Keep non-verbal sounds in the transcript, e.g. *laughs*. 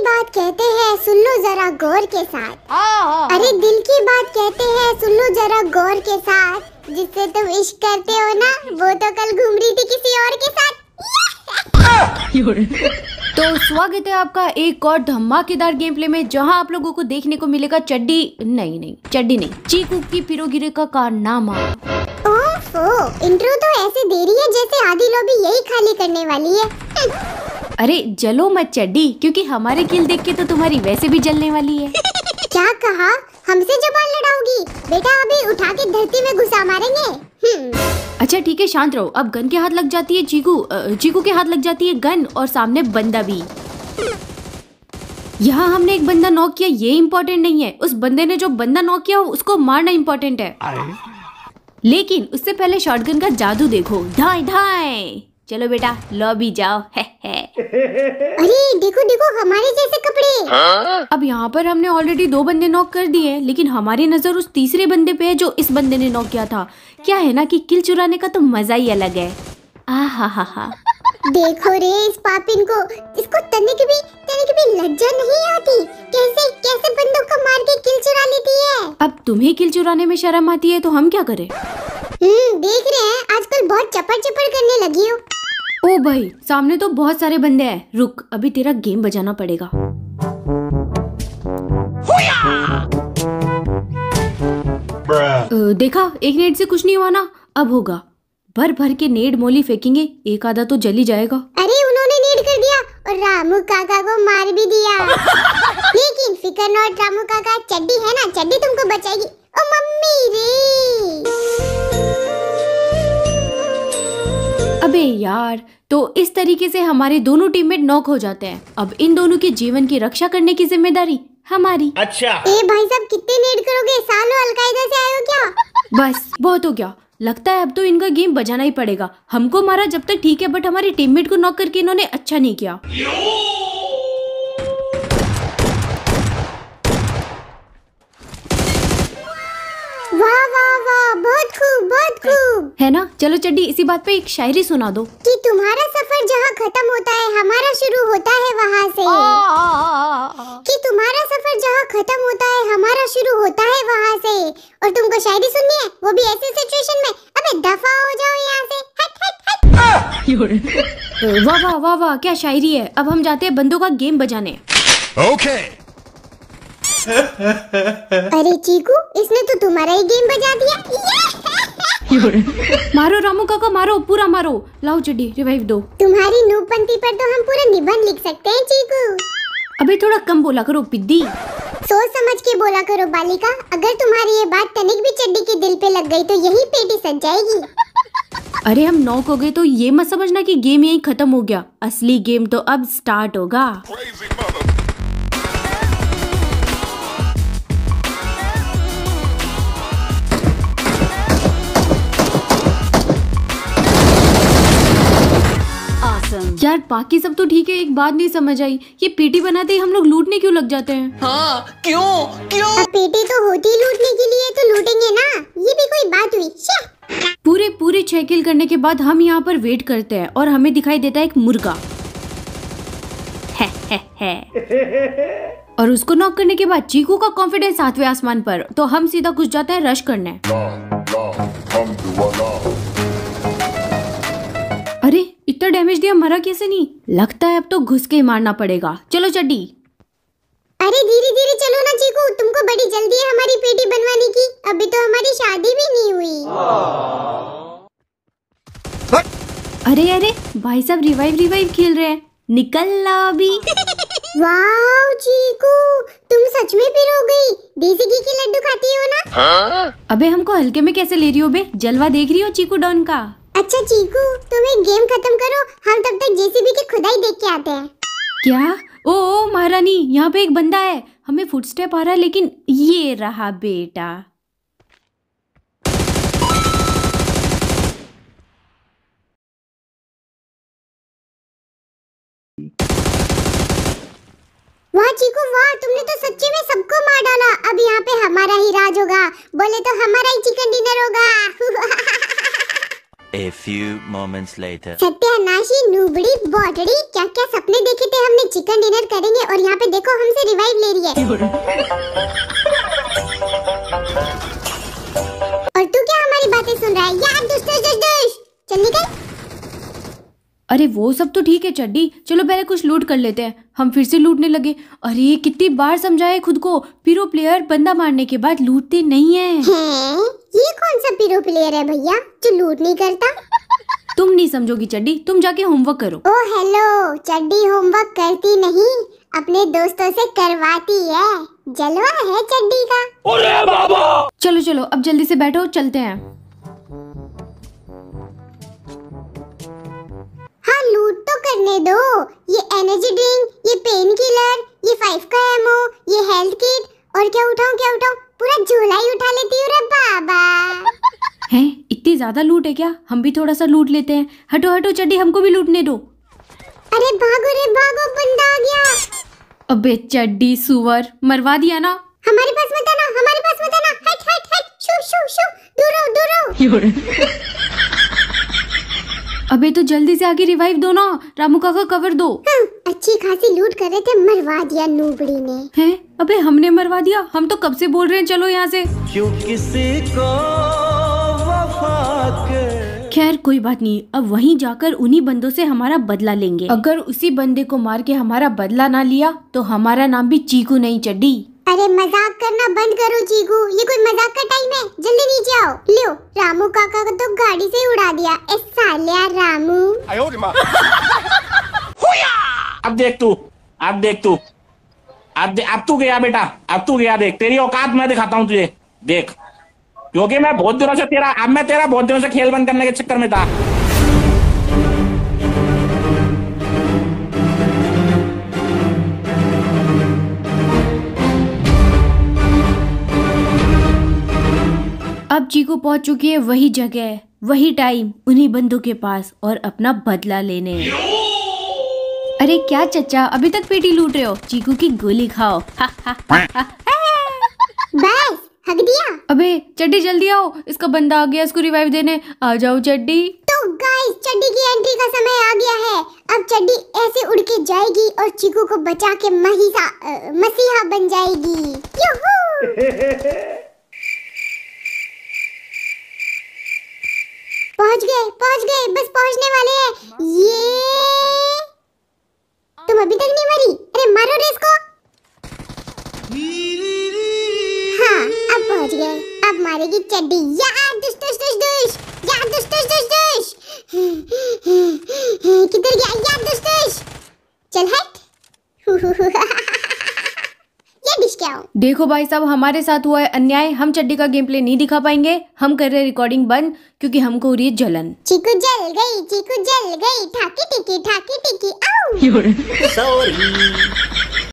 की बात कहते हैं सुन लो जरा गौर के साथ हाँ, हाँ, हाँ। अरे दिल की बात कहते हैं सुन लो जरा गौर के साथ जिससे तुम इश्क करते हो ना वो तो कल घूम रही थी किसी और के साथ *laughs* तो स्वागत है आपका एक और धमाकेदार गेम प्ले में जहां आप लोगों को देखने को मिलेगा चड्डी नहीं नहीं चड्डी नहीं चीकू की पिरोगिरे का कारनामा ओफो इंट्रो तो ऐसे दे रही है जैसे आधी लॉबी यही खाली करने वाली है अरे जलो मत चड्डी क्योंकि हमारे किल देख के तो तुम्हारी वैसे भी जलने वाली है *laughs* क्या कहा हमसे जबान लड़ाओगी बेटा अभी उठा के धरती में घुसा मारेंगे हम्म। अच्छा ठीक है शांत रहो अब गन के हाथ लग जाती है चीकू चीकू के हाथ लग जाती है गन और सामने बंदा भी यहाँ हमने एक बंदा नॉक किया ये इम्पोर्टेंट नहीं है उस बंदे ने जो बंदा नॉक किया उसको मारना इम्पोर्टेंट है लेकिन उससे पहले शॉटगन का जादू देखो ढाई ढाई चलो बेटा लॉबी जाओ है अरे देखो देखो हमारे जैसे कपड़े हाँ? अब यहाँ पर हमने ऑलरेडी दो बंदे नॉक कर दिए लेकिन हमारी नजर उस तीसरे बंदे पे है जो इस बंदे ने नॉक किया था क्या है ना कि किल चुराने का तो मजा ही अलग है आ हा हा हा देखो रे इस पापिन को इसको तने की भी तने की भी लज्जा नहीं आती कैसे कैसे बंदूक का मार के किल चुरा लेती है अब तुम्हें किल चुराने में शर्म आती है तो हम क्या करें हम्म देख रहे हैं आजकल बहुत चपड़ चपड़ करने लगी हूँ ओ भाई सामने तो बहुत सारे बंदे हैं रुक अभी तेरा गेम बजाना पड़ेगा देखा एक नेट से कुछ नहीं हुआ ना अब होगा भर भर के नेड मोली फेंकेंगे एक आधा तो जली जाएगा अरे उन्होंने नेड कर दिया और रामू काका को मार भी दिया लेकिन फिकर नॉट रामू काका चड्डी है ना चड्डी तुमको बचाएगी ओ मम्मी रे अबे यार तो इस तरीके से हमारे दोनों टीममेट नॉक हो जाते हैं अब इन दोनों के जीवन की रक्षा करने की जिम्मेदारी हमारी अच्छा ए भाई साहब कितने लेट करोगे सालों अलकायदा से आए हो क्या बस बहुत हो गया लगता है अब तो इनका गेम बजाना ही पड़ेगा हमको मारा जब तक ठीक है बट हमारे टीममेट को नॉक करके इन्होंने अच्छा नहीं किया बहुत खूब बहुत खूब है ना चलो चड्डी इसी बात पे एक शायरी सुना दो कि तुम्हारा सफर जहाँ खत्म होता है हमारा शुरू होता है वहाँ से आ, आ, आ, कि तुम्हारा सफर जहाँ खत्म होता है हमारा शुरू होता है वहाँ से और तुमको शायरी सुननी है वो भी ऐसी सिचुएशन में अबे दफा हो जाओ यहाँ से *laughs* वाह वाह वाह वाह क्या शायरी है अब हम जाते हैं बंदों का गेम बजाने ओके okay. अरे चीकू इसने तो तुम्हारा ही गेम बजा दिया *laughs* मारो रामू काका मारो पूरा मारो लाओ चड्डी रिवाइव दो तुम्हारी नूपंती पर तो हम पूरा निबंध लिख सकते हैं चीकू अबे थोड़ा कम बोला करो पिद्दी सोच समझ के बोला करो बालिका अगर तुम्हारी ये बात तनिक भी चड्डी के दिल पे लग गई तो यही पेटी सज जाएगी अरे हम नॉक हो गए तो ये मत समझना कि गेम यही खत्म हो गया असली गेम तो अब स्टार्ट होगा यार बाकी सब तो ठीक है एक बात नहीं समझ आई ये पीटी बनाते ही हम लोग लूटने क्यों लग जाते हैं हाँ क्यों क्यों पीटी तो होती लूटने के लिए तो लूटेंगे ना ये भी कोई बात हुई पूरे पूरे छह किल करने के बाद हम यहाँ पर वेट करते हैं और हमें दिखाई देता है एक मुर्गा और उसको नॉक करने के बाद चीकू का कॉन्फिडेंस सातवें आसमान पर तो हम सीधा घुस जाते हैं रश करने ला, ला, हम डैमेज दिया मरा कैसे नहीं लगता है अब तो घुस के मारना पड़ेगा चलो चड्डी अरे धीरे धीरे चलो ना चीकू तुमको बड़ी जल्दी है हमारी पेटी बनवाने की अभी तो हमारी शादी भी नहीं हुई अरे अरे भाई साहब रिवाइव रिवाइव खेल रहे हैं ला अभी *laughs* चीकू तुम सच में फिर हो गई देसी घी के लड्डू खाती हो ना हाँ? अबे हमको हल्के में कैसे ले रही हो बे जलवा देख रही हो चीकू डॉन का अच्छा चीकू तुम एक गेम खत्म करो हम तब तक जेसीबी की खुदाई देख के आते हैं क्या ओ, ओ महारानी यहाँ पे एक बंदा है हमें फुटस्टेप आ रहा है लेकिन ये रहा बेटा वाह चीकू वाह तुमने तो सच्चे में सबको मार डाला अब यहाँ पे हमारा ही राज होगा बोले तो हमारा ही चिकन डिनर होगा *laughs* A few moments later. सत्यानाशी नूबड़ी बॉडी क्या क्या सपने देखे थे हमने चिकन डिनर करेंगे और यहाँ पे देखो हमसे रिवाइव ले रही है और तू क्या हमारी बातें सुन रहा है यार दुष्ट दुष्ट दुष्ट चल निकल अरे वो सब तो ठीक है चड्डी चलो पहले कुछ लूट कर लेते हैं हम फिर से लूटने लगे अरे कितनी बार समझाए खुद को पीरो प्लेयर बंदा मारने के बाद लूटते नहीं है, है? हम्म, ये कौन सा पीरो प्लेयर है भैया जो लूट नहीं करता तुम नहीं समझोगी चड्डी तुम जाके होमवर्क करो ओ हेलो चड्डी होमवर्क करती नहीं अपने दोस्तों से करवाती है जलवा है चड्डी का अरे बाबा चलो चलो अब जल्दी से बैठो चलते हैं दो ये एनर्जी ड्रिंक ये पेन किलर ये फाइव का एमओ ये हेल्थ किट और क्या उठाऊं क्या उठाऊं पूरा झोला ही उठा लेती हूँ रे बाबा *laughs* हैं इतनी ज्यादा लूट है क्या हम भी थोड़ा सा लूट लेते हैं हटो हटो चड्डी हमको भी लूटने दो अरे भागो रे भागो बंदा आ गया अबे चड्डी सुअर मरवा दिया ना हमारे पास मत आना हमारे पास मत आना हट हट हट शू शू शू दूर रहो दूर रहो *laughs* *laughs* अबे तो जल्दी से आगे रिवाइव दो ना रामू काका कवर दो अच्छी खासी लूट कर रहे थे मरवा दिया नूबड़ी ने हैं अबे हमने मरवा दिया हम तो कब से बोल रहे हैं चलो यहाँ से क्यों किसी को खैर कोई बात नहीं अब वहीं जाकर उन्हीं बंदों से हमारा बदला लेंगे अगर उसी बंदे को मार के हमारा बदला ना लिया तो हमारा नाम भी चीकू नहीं चढ़ी अरे मजाक करना बंद करो चीकू ये कोई मजाक का टाइम है जल्दी नीचे आओ लियो रामू काका को तो गाड़ी से उड़ा दिया साल्या रामू अब देख तू अब देख तू अब दे, अब तू गया बेटा अब तू गया देख तेरी औकात मैं दिखाता हूँ तुझे देख क्योंकि मैं बहुत दिनों से तेरा अब मैं तेरा बहुत दिनों से खेल बंद करने के चक्कर में था रांची को पहुंच चुकी है वही जगह वही टाइम उन्हीं बंदों के पास और अपना बदला लेने अरे क्या चचा अभी तक पेटी लूट रहे हो चीकू की गोली खाओ दिया अबे चड्डी जल्दी आओ इसका बंदा आ गया इसको रिवाइव देने आ जाओ चड्डी तो गाइस चड्डी की एंट्री का समय आ गया है अब चड्डी ऐसे उड़ के जाएगी और चीकू को बचा के महीसा मसीहा बन जाएगी *laughs* पहुंच गए पहुंच गए बस पहुंचने वाले हैं ये तुम अभी तक नहीं मरी अरे मारो रे इसको हाँ अब पहुंच गए अब मारेगी चड्डी यार दुश दुश दुश दुश यार दुश दुश दुश दुश किधर गया यार दुश दुश चल हट जाऊँ देखो भाई साहब हमारे साथ हुआ है अन्याय हम चड्डी का गेम प्ले नहीं दिखा पाएंगे हम कर रहे रिकॉर्डिंग बंद क्योंकि हमको हो रही है जलन चीकू जल गई चीकू जल गई ठाकी टिकी ठाकी टिकी सॉरी *laughs* *laughs*